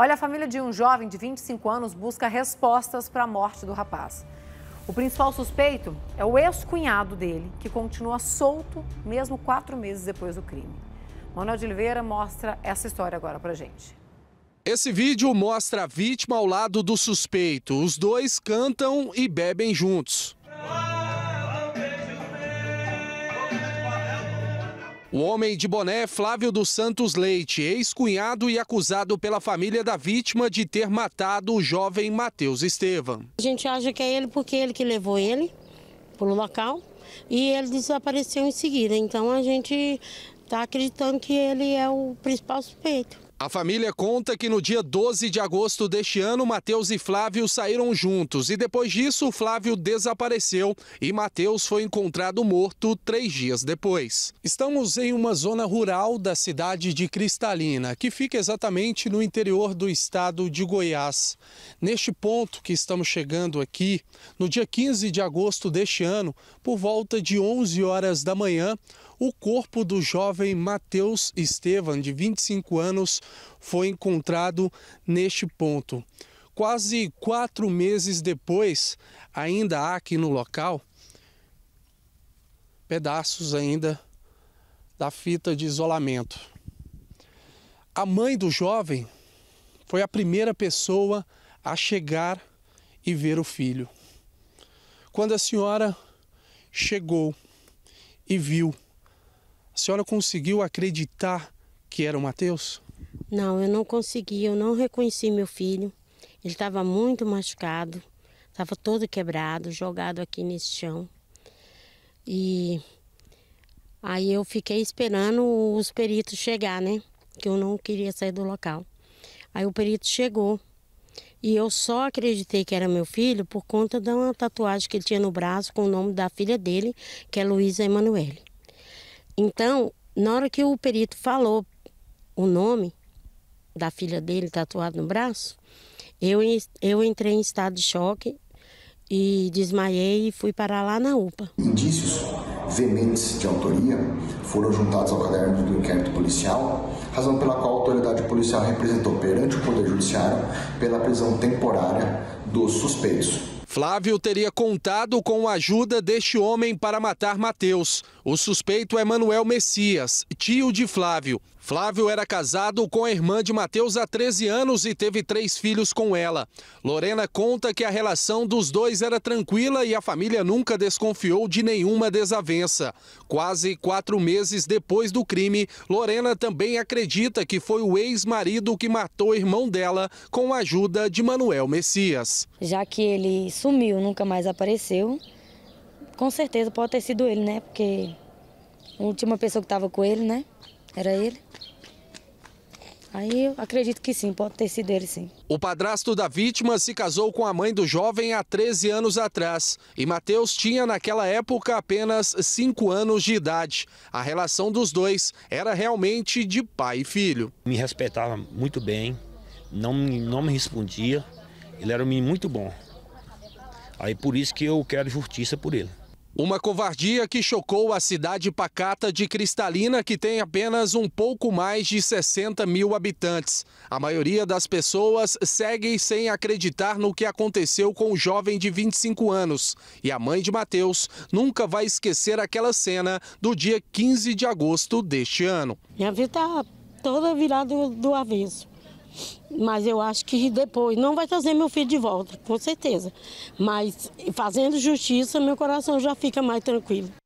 Olha, a família de um jovem de 25 anos busca respostas para a morte do rapaz. O principal suspeito é o ex-cunhado dele, que continua solto mesmo quatro meses depois do crime. Manuel de Oliveira mostra essa história agora para gente. Esse vídeo mostra a vítima ao lado do suspeito. Os dois cantam e bebem juntos. O homem de boné Flávio dos Santos Leite, ex-cunhado e acusado pela família da vítima de ter matado o jovem Matheus Estevam. A gente acha que é ele porque é ele que levou ele para o local e ele desapareceu em seguida. Então a gente está acreditando que ele é o principal suspeito. A família conta que no dia 12 de agosto deste ano, Mateus e Flávio saíram juntos e depois disso, Flávio desapareceu e Mateus foi encontrado morto três dias depois. Estamos em uma zona rural da cidade de Cristalina, que fica exatamente no interior do estado de Goiás. Neste ponto que estamos chegando aqui, no dia 15 de agosto deste ano, por volta de 11 horas da manhã, o corpo do jovem Mateus Estevan, de 25 anos, foi encontrado neste ponto. Quase quatro meses depois, ainda há aqui no local pedaços ainda da fita de isolamento. A mãe do jovem foi a primeira pessoa a chegar e ver o filho. Quando a senhora chegou e viu, a senhora conseguiu acreditar que era o Mateus? Não, eu não consegui, eu não reconheci meu filho. Ele estava muito machucado, estava todo quebrado, jogado aqui nesse chão. E aí eu fiquei esperando os peritos chegar, né? Que eu não queria sair do local. Aí o perito chegou. E eu só acreditei que era meu filho por conta da uma tatuagem que ele tinha no braço com o nome da filha dele, que é Luísa Emanuele. Então, na hora que o perito falou o nome, da filha dele tatuado no braço, eu, eu entrei em estado de choque e desmaiei e fui parar lá na UPA. Indícios veementes de autoria foram juntados ao caderno do inquérito policial, razão pela qual a autoridade policial representou perante o Poder Judiciário pela prisão temporária dos suspeitos. Flávio teria contado com a ajuda deste homem para matar Mateus. O suspeito é Manuel Messias, tio de Flávio. Flávio era casado com a irmã de Mateus há 13 anos e teve três filhos com ela. Lorena conta que a relação dos dois era tranquila e a família nunca desconfiou de nenhuma desavença. Quase quatro meses depois do crime, Lorena também acredita que foi o ex-marido que matou o irmão dela com a ajuda de Manuel Messias. Já que ele sumiu, nunca mais apareceu. Com certeza pode ter sido ele, né? Porque a última pessoa que estava com ele, né? Era ele. Aí eu acredito que sim, pode ter sido ele sim. O padrasto da vítima se casou com a mãe do jovem há 13 anos atrás e Matheus tinha naquela época apenas 5 anos de idade. A relação dos dois era realmente de pai e filho. Me respeitava muito bem, não, não me respondia, ele era um menino muito bom. Aí por isso que eu quero justiça por ele. Uma covardia que chocou a cidade pacata de Cristalina, que tem apenas um pouco mais de 60 mil habitantes. A maioria das pessoas seguem sem acreditar no que aconteceu com o jovem de 25 anos. E a mãe de Mateus nunca vai esquecer aquela cena do dia 15 de agosto deste ano. Minha vida está toda virada do, do avesso. Mas eu acho que depois não vai trazer meu filho de volta, com certeza. Mas fazendo justiça, meu coração já fica mais tranquilo.